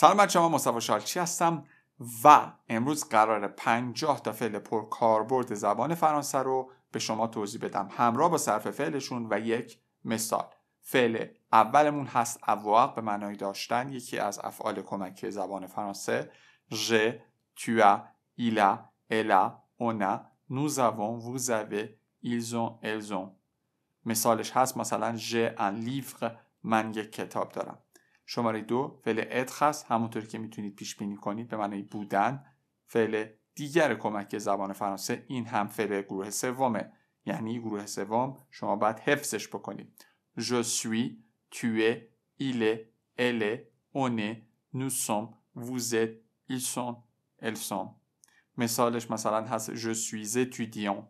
سلام شما مصطفی شالچی هستم و امروز قرار 50 تا فعل پرکاربرد زبان فرانسه رو به شما توضیح بدم همراه با صرف فعلشون و یک مثال فعل اولمون هست avoir به معنای داشتن یکی از افعال کمکی زبان فرانسه ژ تو ایلا، il a elle a on a nous مثالش هست مثلا ژ ان livre من یک کتاب دارم شماره دو فعل ات همونطور که میتونید پیش بینی کنید به معنی بودن فعل دیگر کمک زبان فرانسه این هم فعل گروه سومه یعنی گروه سوم شما باید حفظش بکنید je suis tu es il est elle est on est nous sommes vous êtes ils sont elles sont مثالش مثلا هست je suis étudiant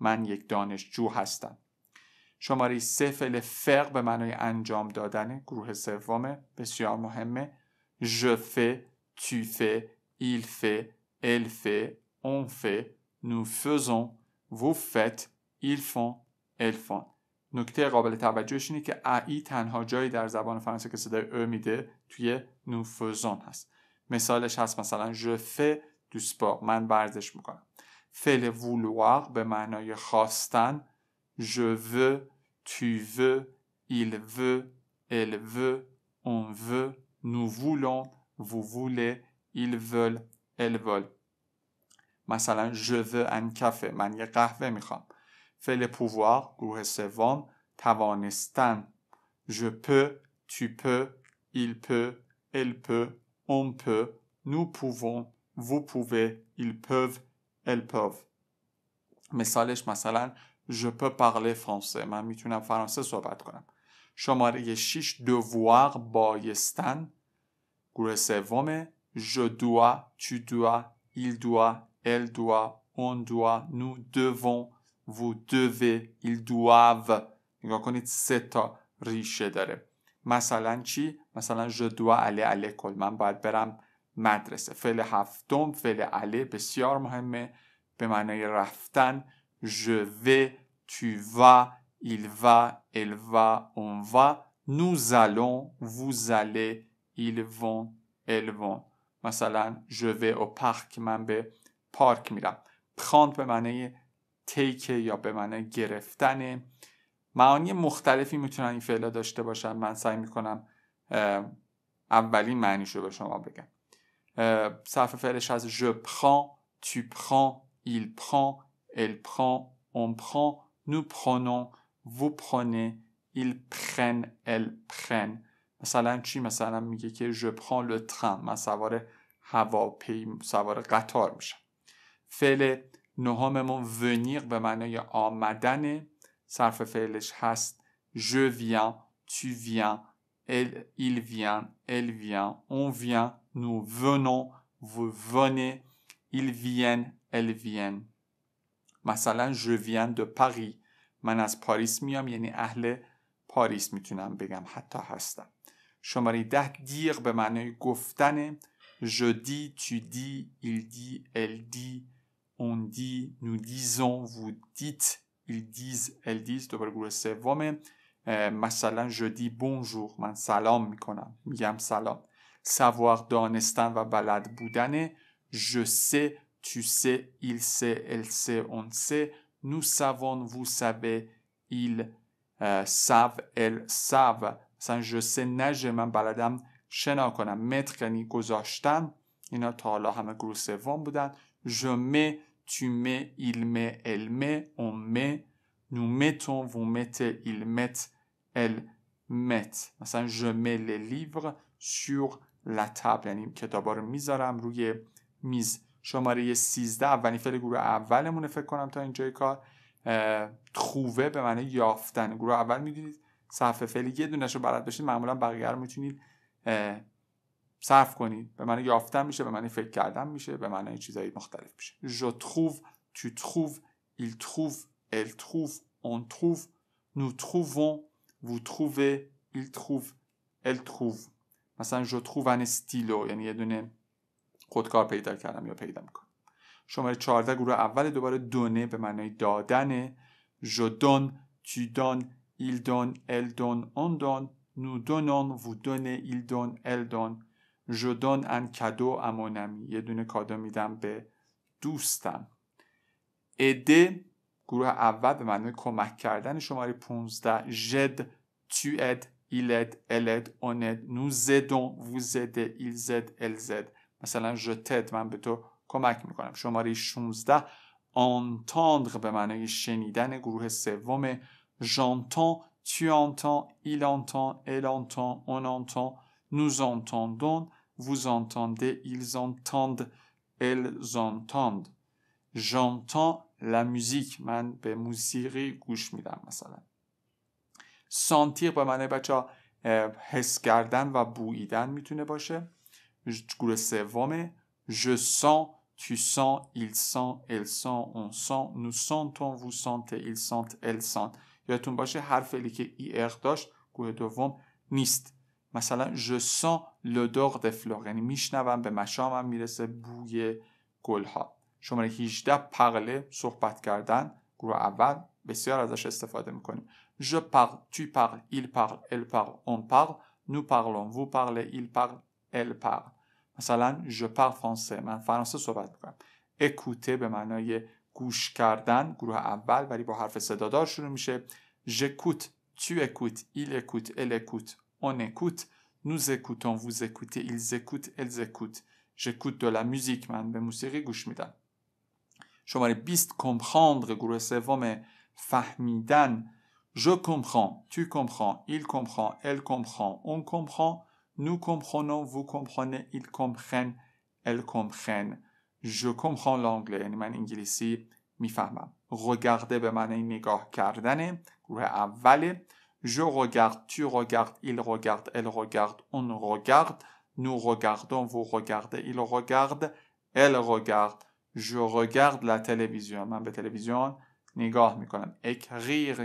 من یک دانشجو هستم شماره سه فعل فق به معنای انجام دادن گروه سوم بسیار مهمه ژف on ایلفه الفه اونف نو فزون وو فت ایلفون الفون نکته قابل توجهش اینه که ای تنها جایی در زبان فرانسه که صدای او میده توی فزون هست مثالش هست مثلا ژف دوسپا من ورزش میکنم فعل وولوار به معنای خواستن Je veux, tu veux, il veut, elle veut, on veut, nous voulons, vous voulez, ils veulent, elles veulent. مثلا je veux un café من یه قهوه Fais فعل pouvoir گروه سوم توانستن je peux tu peux il peut elle peut on peut nous pouvons vous pouvez ils peuvent elles peuvent مثالش مثلا Je peux parler français. من میتونم فرانسه صحبت کنم. شماره 6 devoir بایستن گروه سوم je dois, tu dois, il doit, elle doit, on doit, nous devons, vous devez, ils doivent. نگاه کنید سه تا ریشه داره. مثلا چی؟ مثلا je dois aller à l'école. من باید برم مدرسه. فعل هفتم فعل aller بسیار مهمه به معنای رفتن je vais, tu vas, il va, elle va, on va, nous allons, vous allez, ils vont, elles vont. مثلا je vais au parc من به پارک میرم prendre به معنی تیک یا به معنی گرفتن معانی مختلفی میتونن این فعلا داشته باشن من سعی میکنم اولین معنیش به شما بگم صرف فعلش از je prends tu prends il prend Elle prend, on prend, nous prenons, vous prenez, ils prennent, elles prennent. مثلا چی مثلا میگه je prends le train من سوار هواپی سوار قطار میشم فعل نهممون venir به معنای آمدن صرف فعلش هست je viens tu viens elle, il vient elle vient on vient nous venons vous venez ils viennent elles viennent مثلا ژوین دو پاری من از پاریس میام یعنی اهل پاریس میتونم بگم حتی هستم شماره ده دیغ به معنای گفتن جدی تو دی ایل دی ال دی اون دی نو دیزون و دیت ایل دیز ال دیز دوباره گروه سوم مثلا جدی بونجور من سلام میکنم میگم سلام سوار دانستن و بلد بودن جسه tu sais, il sait, elle sait, on sait, nous savons, vous savez, ils savent, elles savent. مثلا je sais nager من بلدم شنا کنم متر یعنی گذاشتن اینا تا حالا همه گروه سوم بودن je mets tu mets il met elle met on met nous mettons vous mettez il met elle met مثلا je mets les livres sur la table یعنی کتابا رو میذارم روی میز شماره 13 اولین فعل گروه اولمونه فکر کنم تا اینجای کار خوبه به معنی یافتن گروه اول میدونید صرف فعل یه دونش رو بلد باشید معمولا بقیه رو میتونید صرف کنید به معنی یافتن میشه به معنی فکر کردن میشه به معنی چیزایی مختلف میشه je trouve tu trouves il trouve elle trouve on trouve nous trouvons vous trouvez il trouve elle trouve مثلا je trouve un stylo یعنی یه دونه خودکار پیدا کردم یا پیدا میکنم شماره 14 گروه اول دوباره دونه به معنای دادن ژودون تیدون ایلدون الدون اوندون نودونون وودون ایلدون الدون ژودون ان کدو امونمی یه دونه کادو میدم به دوستم اده گروه اول به معنای کمک کردن شماره 15 جد تو اد ایلد الد اوند نو زدون وو زده ایل زد ال زد مثلا ژتت من به تو کمک میکنم شماره 16 آنتاندر به معنای شنیدن گروه سوم ژانتان tu entends, il entend, elle entend, on entend, nous entendons, vous entendez, ils entendent, من به موسیقی گوش میدم مثلا. سانتیق به معنی بچه حس کردن و بویدن میتونه باشه. گروه سومه je sens tu sens il sent elle sent on sent nous sentons vous sentez ils sentent elles sentent یادتون باشه حرف الی که ای اق داشت گروه دوم نیست مثلا je sens l'odeur dor de fleurs یعنی میشنوم به مشامم میرسه بوی گلها شماره 18 پغله صحبت کردن گروه اول بسیار ازش استفاده میکنیم je parle tu parles il parle elle parle on parle nous parlons vous parlez il parle elle parle مثلا je parle français من فرانسه صحبت میکنم ecoute به معنای گوش کردن گروه اول ولی با حرف صدادار شروع میشه je écoute tu écoutes il écoute elle écoute on écoute nous écoutons vous écoutez ils écoutent elles écoutent j'écoute de la musique من به موسیقی گوش میدم شماره 20 comprendre گروه سوم فهمیدن je comprends tu comprends il comprend elle comprend on comprend Nous comprenons, vous comprenez, ils comprennent, elles comprennent. Je comprends l'anglais man من انگلیسی میفهمم Regardez, به معنی نگاه je regarde tu regardes il regarde elle regarde on regarde nous regardons vous regardez il regarde elle regarde je regarde la télévision من به تلویزیون نگاه écrire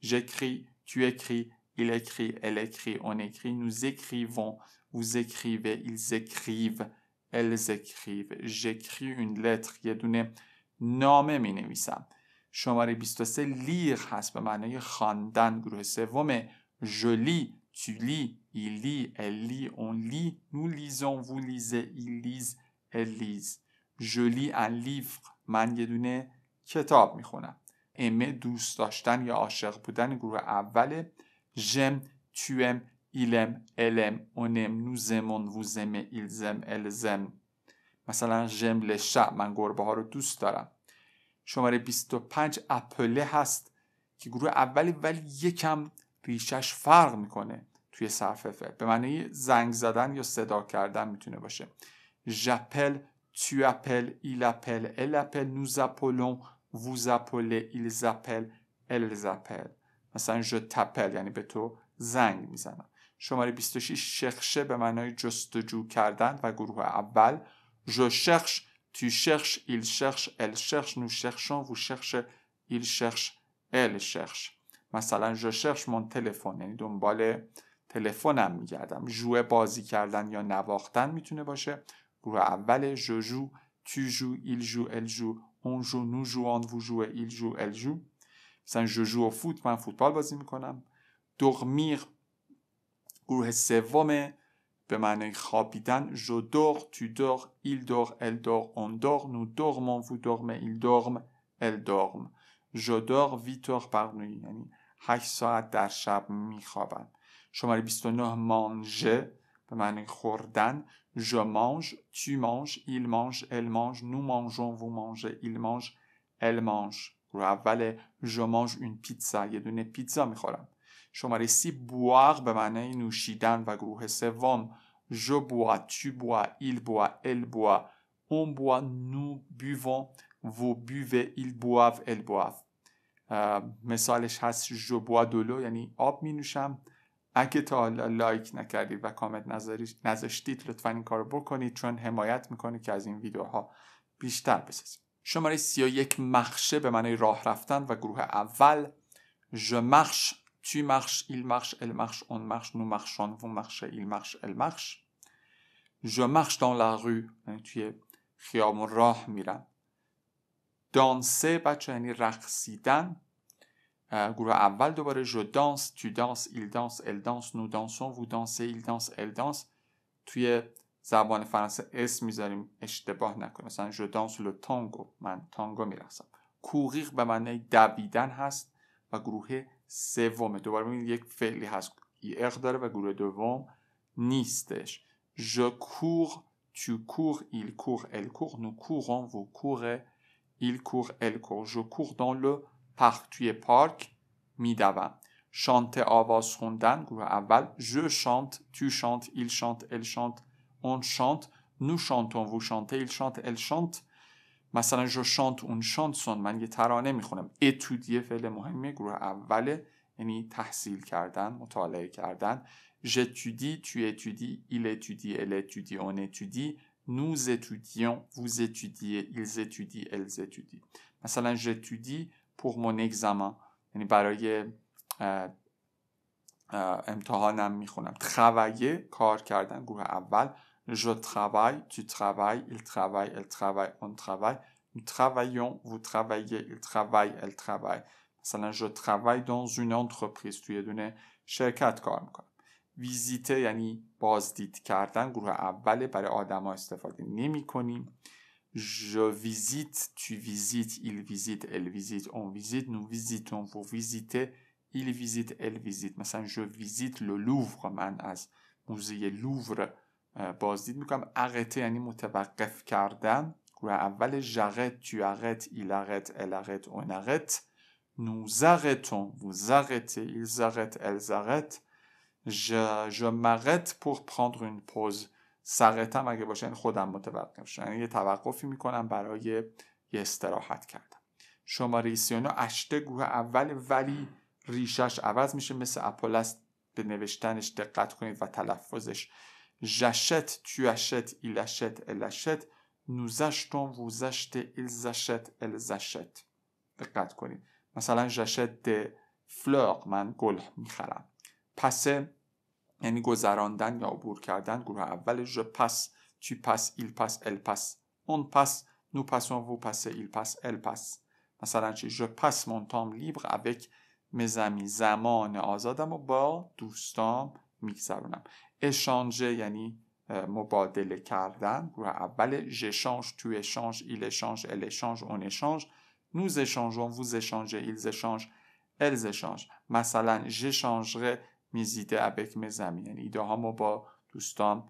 j'écris tu écris Il écrit, elle écrit, on écrit, nous écrivons, vous écrivez, ils écrivent, elles écrivent. J'écris une lettre. یه دونه نامه می نویسم. شماره 23 لیر هست به معنای خواندن گروه سوم جلی تولی ایلی الی اونلی نو لیزون وو لیزه ایلیز الیز ان لیفر من یه دونه کتاب میخونم امه دوست داشتن یا عاشق بودن گروه اوله J'aime, tu aimes, il aime, elle aime, on aime, nous aimons, vous aimez, ils aiment, elles aiment. مثلا ژم لشا من گربه ها رو دوست دارم شماره 25 اپله هست که گروه اولی ولی یکم ریشش فرق میکنه توی صرفه به معنی زنگ زدن یا صدا کردن میتونه باشه ژپل tu appelles, il appelle, elle appelle, nous appelons, vous appelez, ils appellent, elles appellent. مثلا جو تپل یعنی به تو زنگ میزنم شماره 26 شخشه به معنای جستجو کردن و گروه اول جو شخش تو شخش ایل شخش ال شخش نو شخشون و شخش ایل شخش ال شخش مثلا جو شخش من تلفن یعنی دنبال تلفنم میگردم ژوه بازی کردن یا نواختن میتونه باشه گروه اول جو جو تو ژو ایل جو ال جو اون جو نو ژو و ژو ایل جو ال جو مثلا جوجو و فوت من فوتبال بازی میکنم دغمیر گروه سوم به معنی خوابیدن جو جدور تو دور ایل دور ال دور اون دور نو دور من فو دورم ایل دورم ال دورم جدور ویتور نوی یعنی 8 ساعت در شب میخوابم شماره 29 مانژه به معنی خوردن je mange, tu manges, il mange, elle mange, nous mangeons, vous mangez, il mange, elle mange. رو اول ژمانژ اون پیتزا یه دونه پیتزا میخورم شماره سی بواغ به معنای نوشیدن و گروه سوم ژو بوا تو بوا ایل بوا ال بوا اون بوا نو بیوان و بیو ایل بواو ال بواو مثالش هست ژو بوا دولو یعنی آب می نوشم اگه تا حالا لایک نکردید و کامنت نذاشتید لطفا این کارو بکنید چون حمایت میکنید که از این ویدیوها بیشتر بسازیم شماره 31 مخشه به معنی راه رفتن و گروه اول ژ مخش توی مخش ایل elle ال on marche nous نو مخش marchez il ایل elle ال je ژ مخش دان rue رو یعنی توی خیابون راه میرم دانسه بچه یعنی رقصیدن گروه اول دوباره ژ دانس تو دانس ایل دانس ال دانس نو و دانسه ایل ال توی زبان فرانسه اسم میذاریم اشتباه نکنیم مثلا جو دانس لو تانگو من تانگو میرقصم کوقیق به معنی دویدن هست و گروه سومه دوباره ببینید یک فعلی هست ایق داره و گروه دوم نیستش جو کوغ تو کور ایل کوغ ال کوغ نو کوغون و کوغ ایل کوغ ال کوغ ژ کوغ دان لو پارک توی پارک میدوم شانت آواز خوندن گروه اول ژ شانت تو شانت ایل شانت ال شانت on chante نو chantons, وو chantez, ایل شانت ال شانت مثلا جو شانت اون سون من یه ترانه میخونم اتودیه فعل مهمه گروه اوله یعنی تحصیل کردن مطالعه کردن جتودی تو اتودی ایل اتودی ال اتودی اون اتودی نوز اتودیون ووز اتودی ایل اتودی ال اتودی مثلا جتودی پور مون یعنی برای امتحانم میخونم تخویه کار کردن گروه اول Je travaille, tu travailles, il travaille, elle travaille, on travaille. Nous travaillons, vous travaillez, il travaille, elle travaille. je travaille dans une entreprise. Tu دونه donné کار میکنم. ویزیته یعنی بازدید کردن گروه اول برای آدما استفاده نمی کنیم. Je visite, tu visites, il visite, elle visite, on visite, nous visitons, vous visitez, il visite, elle visite. je visite le Louvre Vous از le Louvre. بازدید میکنم اقته یعنی متوقف کردن گروه اول جغت جوغت، ایلغت الغت اونغت نوزغتون وزغت ایلزغت الزغت جمغت پور پراندر اون پوز سغتم اگه باشه یعنی خودم متوقف شد یعنی یه توقفی میکنم برای یه استراحت کردم شماره سیونا اشته گروه اول ولی ریشش عوض میشه مثل اپولست به نوشتنش دقت کنید و تلفظش J'achète, tu ایلشت il achète, ووزشت ایلزشت الزشت achetons, vous دقت کنید. مثلا جشت فلور من گل میخرم. پس یعنی گذراندن یا عبور کردن گروه اول جو پس ایلپس پس ایل پس ال پس اون پس نو پس وو ایل ال مثلا چی جو پس مونتام لیبر اوک مزمی زمان آزادم و با دوستام میگذرونم اشانجه یعنی مبادله کردن گروه اول ژشانژ تو اشانژ ایل اشانژ ال اشانژ اون اشانژ نوز اشانژ اون ووز اشانژ ایلز اشانژ الز اشانژ مثلا ژشانژه میزیده ابک مزمی یعنی ایده ما با دوستان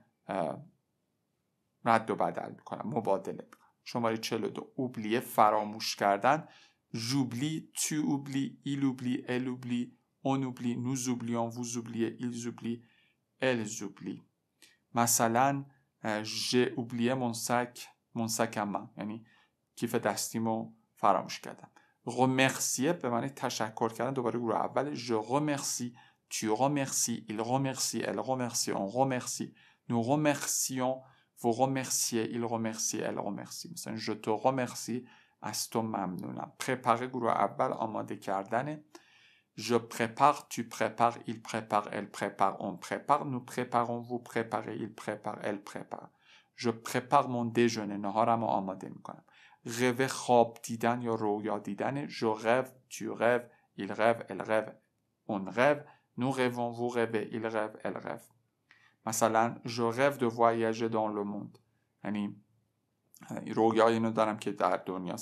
رد و بدل میکنم مبادله میکنم شماره 42 اوبلیه فراموش کردن ژوبلی تو اوبلی ایل اوبلی ال اوبلی On oublie, nous oublions, vous oubliez, ils oublient, elles oublient. Masalan, euh, j'ai oublié mon sac, mon sac à main. qui fait دستیمو Faramush remercier je remercie tu remercies il remercie elle remercie on remercie nous remercions vous remerciez il remercie elle remercie je te remercie Nous تو à prepare en en mode kardane. Je prépare, tu prépares, il prépare, elle prépare, on prépare, nous préparons, vous préparez, il prépare, elle prépare. Je prépare mon déjeuner, نهارم آماده میکنم. روه je rêve, tu rêves, il rêve, elle rêve, on rêve, nous rêvons, vous rêvez, il rêve, elle rêve. مثلا je rêve de voyager dans le monde. یعنی rêve, اینو دارم که در دنیا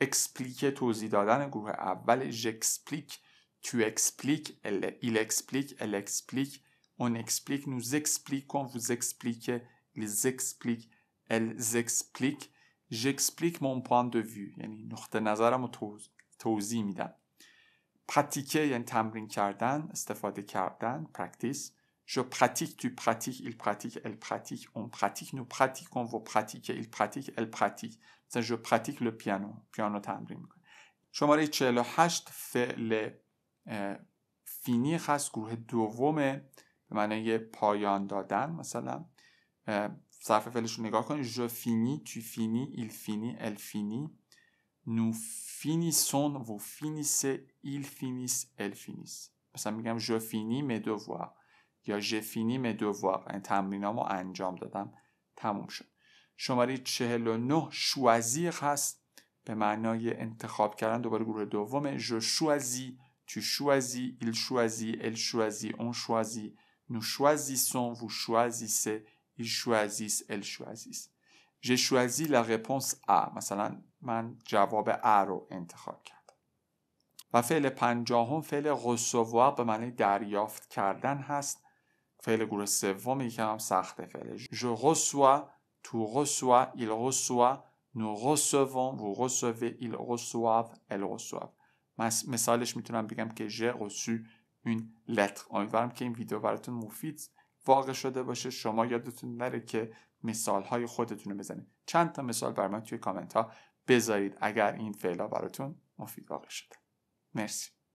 اکسپلیک توضیح دادن گروه اول ژکسپلیک تو اکسپلیک ال اکسپلیک ال اکسپلیک اون اکسپلیک نو اکسپلیکون وز اکسپلیک لیز اکسپلیک الز اکسپلیک ژکسپلیک مون پوان دو ویو یعنی نقطه نظرم رو توضیح میدم پتیکه یعنی تمرین کردن استفاده کردن پرکتیس Je pratique, tu pratiques, il pratique, elle pratique, on pratique, nous pratiquons, vous pratiquez, il pratique, elle pratique. Je pratique le piano. piano تمرین le شماره 48 فعل فینیخ le گروه دوم به معنی پایان دادن مثلا صرف فعلش رو نگاه کنید je finis, tu finis, il finit, elle finit nous finissons, vous finissez, il finissent, elle finissent مثلا میگم je finis mes devoirs یا ژفینی مدووا تمرینامو انجام دادم تموم شد شماره 49 شوازیق هست به معنای انتخاب کردن دوباره گروه دوم جو شوازی تو شوازی ایل شوازی ال شوازی اون شوازی نو شوازیسون و شوازیسه ایل شوازیس ال شوازیس جو شوازی لا رپونس ا مثلا من جواب ا رو انتخاب کردم و فعل پنجاهم فعل غصوه به معنی دریافت کردن هست فعل گروه سوم یکم هم سخته فعل je reçois tu reçois il reçoit nous recevons vous recevez ils reçoivent مثالش میتونم بگم که je reçu une lettre امیدوارم که این ویدیو براتون مفید واقع شده باشه شما یادتون نره که مثال های خودتون رو بزنید چند تا مثال بر من توی کامنت ها بذارید اگر این فعلا براتون مفید واقع شده مرسی